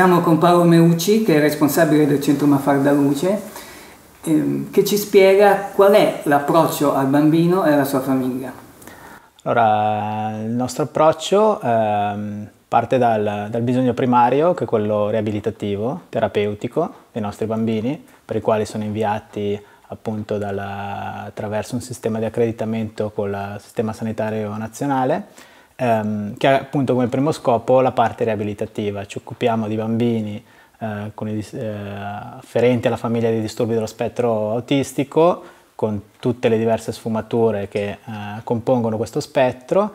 Siamo con Paolo Meucci, che è responsabile del centro Mafarda Luce, ehm, che ci spiega qual è l'approccio al bambino e alla sua famiglia. Allora, il nostro approccio ehm, parte dal, dal bisogno primario, che è quello riabilitativo, terapeutico dei nostri bambini, per i quali sono inviati appunto dalla, attraverso un sistema di accreditamento con il sistema sanitario nazionale ehm, che ha appunto come primo scopo la parte riabilitativa. Ci occupiamo di bambini eh, i, eh, afferenti alla famiglia di disturbi dello spettro autistico, con tutte le diverse sfumature che eh, compongono questo spettro.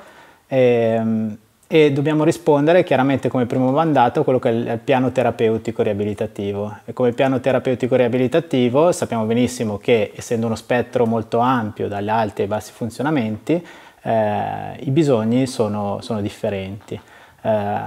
E, ehm, e dobbiamo rispondere chiaramente come primo mandato a quello che è il piano terapeutico riabilitativo. E come piano terapeutico riabilitativo sappiamo benissimo che essendo uno spettro molto ampio dagli alti ai bassi funzionamenti, eh, i bisogni sono, sono differenti. Eh,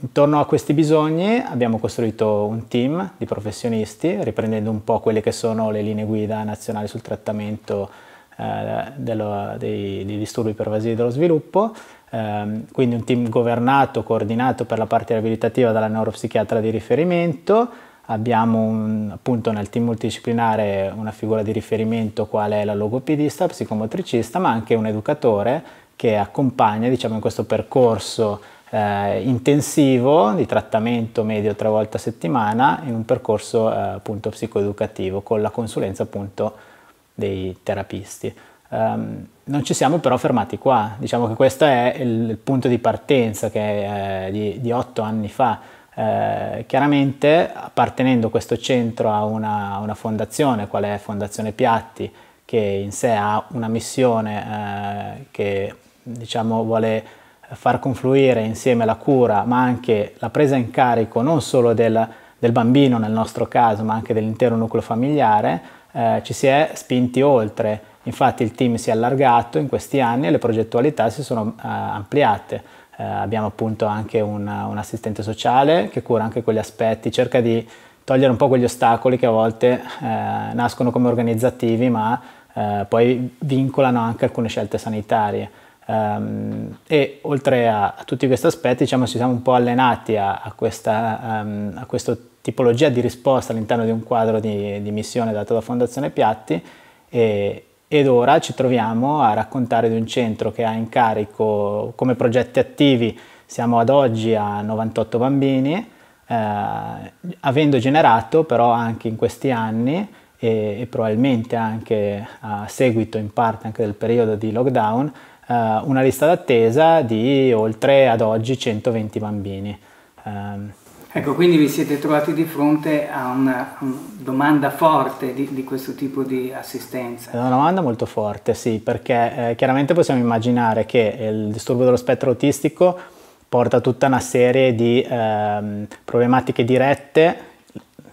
intorno a questi bisogni abbiamo costruito un team di professionisti, riprendendo un po' quelle che sono le linee guida nazionali sul trattamento eh, dello, dei, dei, disturbi pervasivi dello sviluppo, eh, quindi un team governato, coordinato per la parte riabilitativa dalla neuropsichiatra di riferimento, Abbiamo un, appunto nel team multidisciplinare una figura di riferimento quale è la logopedista, psicomotricista, ma anche un educatore che accompagna diciamo, in questo percorso eh, intensivo di trattamento medio tre volte a settimana in un percorso eh, appunto psicoeducativo con la consulenza appunto dei terapisti. Um, non ci siamo però fermati qua, diciamo che questo è il, il punto di partenza che è eh, di, di otto anni fa eh, chiaramente appartenendo questo centro a una, una, fondazione, qual è Fondazione Piatti, che in sé ha una missione eh, che diciamo, vuole far confluire insieme la cura, ma anche la presa in carico non solo del, del bambino nel nostro caso, ma anche dell'intero nucleo familiare, eh, ci si è spinti oltre. Infatti il team si è allargato in questi anni e le progettualità si sono eh, ampliate eh, abbiamo appunto anche una, un assistente sociale che cura anche quegli aspetti, cerca di togliere un po' quegli ostacoli che a volte eh, nascono come organizzativi ma eh, poi vincolano anche alcune scelte sanitarie. Um, e oltre a, a tutti questi aspetti diciamo ci siamo un po' allenati a, a, questa, um, a questa tipologia di risposta all'interno di un quadro di, di missione dato da Fondazione Piatti e, ed ora ci troviamo a raccontare di un centro che ha in carico come progetti attivi, siamo ad oggi a 98 bambini, eh, avendo generato però anche in questi anni e, e, probabilmente anche a seguito in parte anche del periodo di lockdown eh, una lista d'attesa di oltre ad oggi 120 bambini. Eh, Ecco, quindi vi siete trovati di fronte a una, domanda forte di, di, questo tipo di assistenza. È una domanda molto forte, sì, perché eh, chiaramente possiamo immaginare che eh, il disturbo dello spettro autistico porta tutta una serie di eh, problematiche dirette,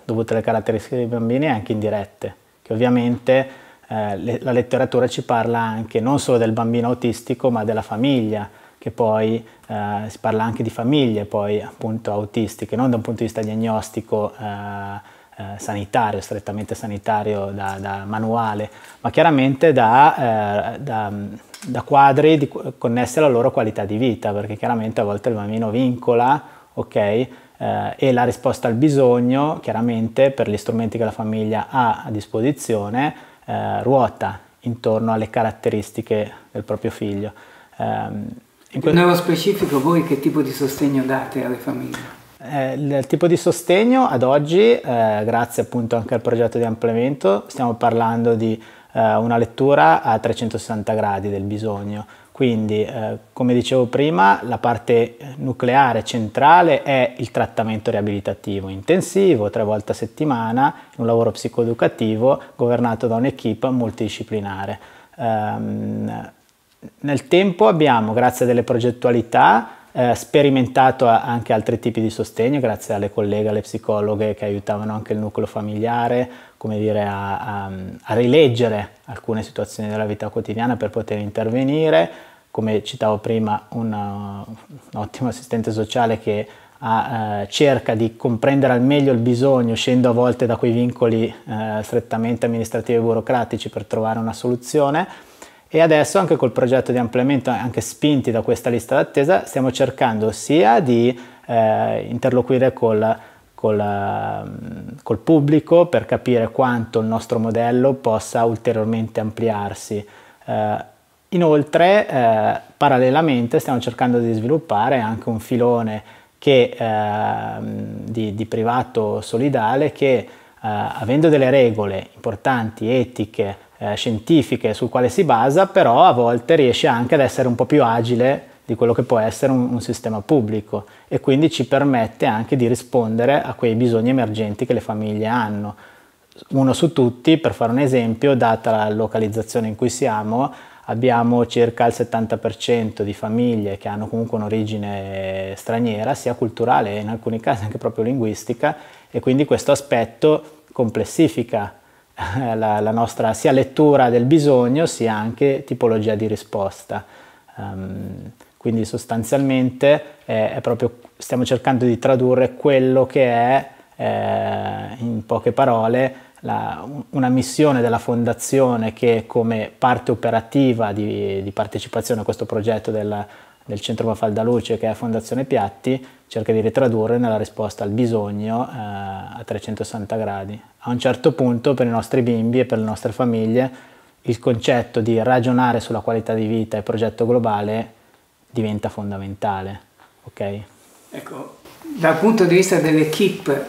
dovute alle caratteristiche dei bambini, e anche indirette, che ovviamente eh, le, la letteratura ci parla anche non solo del bambino autistico, ma della famiglia che poi eh, si parla anche di famiglie poi appunto autistiche, non da un punto di vista diagnostico eh, eh, sanitario, strettamente sanitario, da, da, manuale, ma chiaramente da, eh, da, da quadri di, connessi alla loro qualità di vita, perché chiaramente a volte il bambino vincola, ok? Eh, e la risposta al bisogno, chiaramente per gli strumenti che la famiglia ha a disposizione, eh, ruota intorno alle caratteristiche del proprio figlio. Ehm, Que... Nello specifico voi che tipo di sostegno date alle famiglie? Eh, il tipo di sostegno ad oggi, eh, grazie appunto anche al progetto di ampliamento, stiamo parlando di eh, una lettura a 360 gradi del bisogno. Quindi, eh, come dicevo prima, la parte nucleare centrale è il trattamento riabilitativo intensivo, tre volte a settimana, un lavoro psicoeducativo governato da un'equipe multidisciplinare. Um, nel tempo abbiamo, grazie a delle progettualità, eh, sperimentato anche altri tipi di sostegno, grazie alle colleghe, alle psicologhe che aiutavano anche il nucleo familiare, come dire, a, a, a rileggere alcune situazioni della vita quotidiana per poter intervenire. Come citavo prima, una, un ottimo assistente sociale che a, eh, cerca di comprendere al meglio il bisogno, uscendo a volte da quei vincoli eh, strettamente amministrativi e burocratici per trovare una soluzione e adesso anche col progetto di ampliamento, anche spinti da questa lista d'attesa, stiamo cercando sia di eh, interloquire col, col, ehm, col pubblico per capire quanto il nostro modello possa ulteriormente ampliarsi. Eh, inoltre, eh, parallelamente, stiamo cercando di sviluppare anche un filone che, ehm, di, di, privato solidale che, eh, avendo delle regole importanti, etiche, eh, scientifiche sul quale si basa, però a volte riesce anche ad essere un po' più agile di quello che può essere un, un, sistema pubblico e quindi ci permette anche di rispondere a quei bisogni emergenti che le famiglie hanno. Uno su tutti, per fare un esempio, data la localizzazione in cui siamo, abbiamo circa il 70% di famiglie che hanno comunque un'origine straniera, sia culturale e in alcuni casi anche proprio linguistica, e quindi questo aspetto complessifica eh, la, la nostra sia lettura del bisogno sia anche tipologia di risposta. Um, quindi sostanzialmente è, è proprio, stiamo cercando di tradurre quello che è, eh, in poche parole, la, una missione della fondazione che come parte operativa di, di partecipazione a questo progetto della, del Centro Mafalda Luce che è Fondazione Piatti cerca di ritradurre nella risposta al bisogno eh, a 360 gradi. A un certo punto per i nostri bimbi e per le nostre famiglie il concetto di ragionare sulla qualità di vita e progetto globale diventa fondamentale. Okay? Ecco, dal punto di vista dell'equipe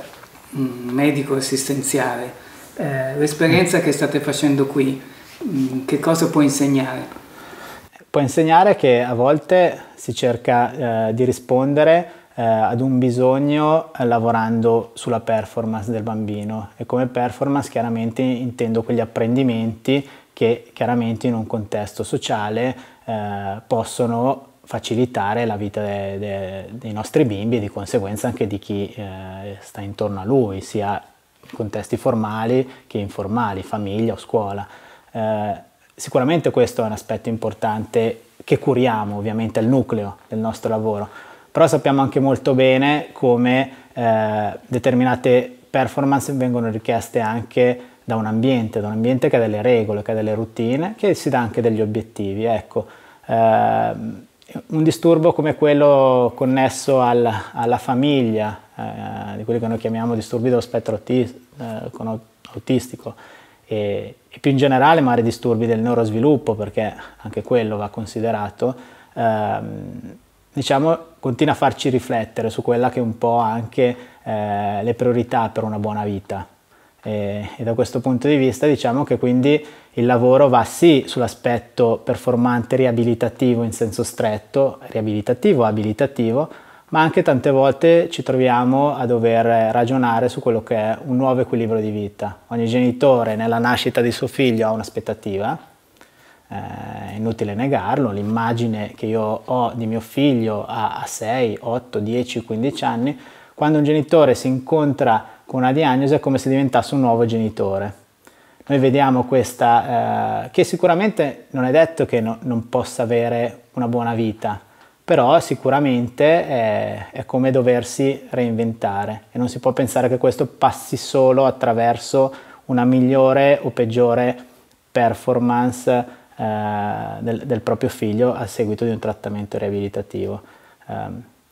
mm, medico-assistenziale, eh, l'esperienza che state facendo qui, mh, mm, che cosa può insegnare? può insegnare che a volte si cerca eh, di rispondere eh, ad un bisogno eh, lavorando sulla performance del bambino e come performance chiaramente intendo quegli apprendimenti che chiaramente in un contesto sociale eh, possono facilitare la vita de, de, dei nostri bimbi e di conseguenza anche di chi eh, sta intorno a lui, sia in contesti formali che informali, famiglia o scuola. Eh, Sicuramente questo è un aspetto importante che curiamo ovviamente, è il nucleo del nostro lavoro, però sappiamo anche molto bene come eh, determinate performance vengono richieste anche da un ambiente, da un ambiente che ha delle regole, che ha delle routine, che si dà anche degli obiettivi. Ecco, eh, un disturbo come quello connesso al, alla famiglia, eh, di quelli che noi chiamiamo disturbi dello spettro autis- eh, autistico, e, e più in generale magari disturbi del neurosviluppo, perché anche quello va considerato, ehm, diciamo, continua a farci riflettere su quella che è un po' anche eh, le priorità per una buona vita. E, e, da questo punto di vista diciamo che quindi il lavoro va sì sull'aspetto performante riabilitativo in senso stretto, riabilitativo, abilitativo, ma anche tante volte ci troviamo a dover ragionare su quello che è un nuovo equilibrio di vita. Ogni genitore nella nascita di suo figlio ha un'aspettativa, eh, inutile negarlo, l'immagine che io ho di mio figlio a, 6, 8, 10, 15 anni, quando un genitore si incontra con una diagnosi è come se diventasse un nuovo genitore noi vediamo questa, eh, che sicuramente non è detto che no, non possa avere una buona vita, però sicuramente è, è, come doversi reinventare e non si può pensare che questo passi solo attraverso una migliore o peggiore performance eh, del, del, proprio figlio a seguito di un trattamento riabilitativo. Eh,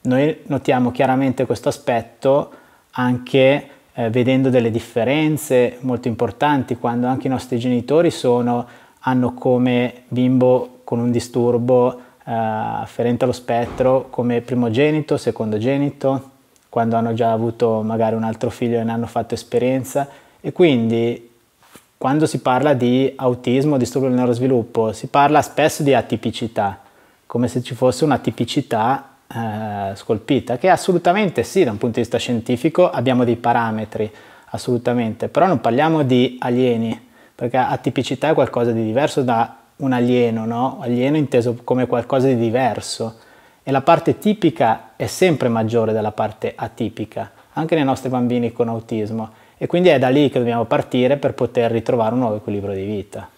noi notiamo chiaramente questo aspetto anche eh, vedendo delle differenze molto importanti quando anche i nostri genitori sono, hanno come bimbo con un disturbo eh, afferente allo spettro come primogenito, secondogenito, quando hanno già avuto magari un altro figlio e ne hanno fatto esperienza e quindi quando si parla di autismo, disturbo del neurosviluppo, si parla spesso di atipicità, come se ci fosse un'atipicità eh, scolpita, che assolutamente sì, da un punto di vista scientifico abbiamo dei parametri, assolutamente, però non parliamo di alieni, perché atipicità è qualcosa di diverso da un alieno, no? Alieno inteso come qualcosa di diverso e la parte tipica è sempre maggiore della parte atipica, anche nei nostri bambini con autismo e quindi è da lì che dobbiamo partire per poter ritrovare un nuovo equilibrio di vita.